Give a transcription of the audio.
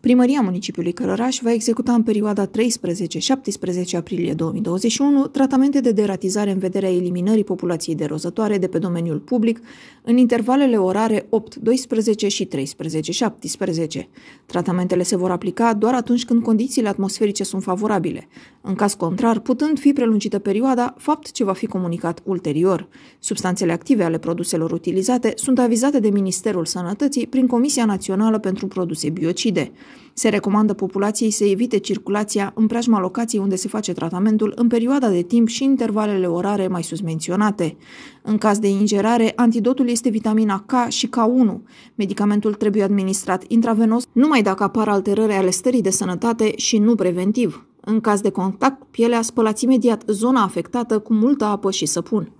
Primăria municipiului Călăraș va executa în perioada 13-17 aprilie 2021 tratamente de deratizare în vederea eliminării populației de rozătoare de pe domeniul public în intervalele orare 8-12 și 13-17. Tratamentele se vor aplica doar atunci când condițiile atmosferice sunt favorabile, în caz contrar putând fi prelungită perioada, fapt ce va fi comunicat ulterior. Substanțele active ale produselor utilizate sunt avizate de Ministerul Sănătății prin Comisia Națională pentru Produse Biocide. Se recomandă populației să evite circulația în preajma locației unde se face tratamentul în perioada de timp și intervalele orare mai sus menționate. În caz de ingerare, antidotul este vitamina K și K1. Medicamentul trebuie administrat intravenos numai dacă apar alterări ale stării de sănătate și nu preventiv. În caz de contact, pielea spălați imediat zona afectată cu multă apă și săpun.